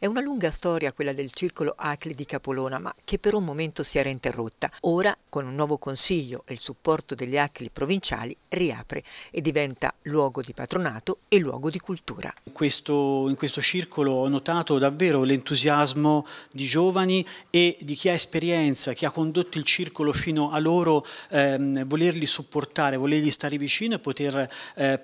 È una lunga storia quella del circolo ACLI di Capolona, ma che per un momento si era interrotta. Ora, con un nuovo consiglio e il supporto degli ACLI provinciali, riapre e diventa luogo di patronato e luogo di cultura. in questo, in questo circolo ho notato davvero l'entusiasmo di giovani e di chi ha esperienza, chi ha condotto il circolo fino a loro, ehm, volerli supportare, volergli stare vicino e poter eh,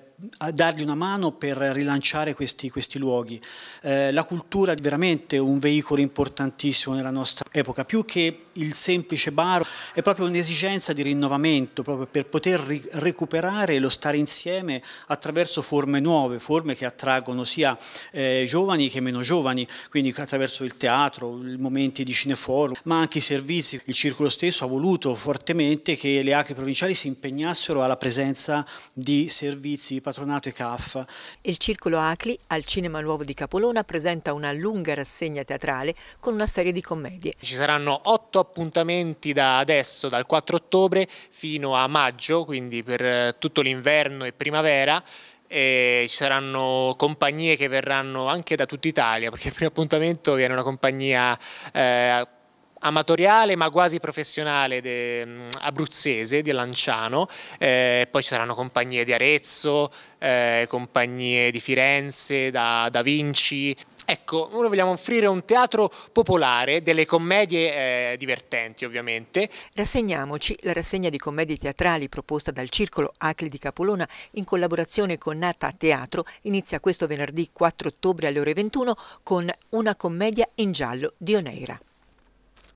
dargli una mano per rilanciare questi, questi luoghi. Eh, la cultura è veramente un veicolo importantissimo nella nostra epoca, più che il semplice bar, è proprio un'esigenza di rinnovamento, proprio per poter recuperare lo stare insieme attraverso forme nuove, forme che attraggono sia eh, giovani che meno giovani, quindi attraverso il teatro, i momenti di cineforum, ma anche i servizi. Il circolo stesso ha voluto fortemente che le acque provinciali si impegnassero alla presenza di servizi Patronato e CAF. Il Circolo Acli al Cinema Nuovo di Capolona presenta una lunga rassegna teatrale con una serie di commedie. Ci saranno otto appuntamenti da adesso, dal 4 ottobre fino a maggio, quindi per eh, tutto l'inverno e primavera E ci saranno compagnie che verranno anche da tutta Italia, perché il primo appuntamento viene una compagnia eh, amatoriale ma quasi professionale de, mm, abruzzese di Lanciano, eh, poi ci saranno compagnie di Arezzo, eh, compagnie di Firenze, da, da Vinci, Ecco, noi vogliamo offrire un teatro popolare, delle commedie eh, divertenti ovviamente. Rassegniamoci, la rassegna di commedie teatrali proposta dal Circolo Acli di Capolona in collaborazione con Nata Teatro inizia questo venerdì 4 ottobre alle ore 21 con una commedia in giallo di Oneira.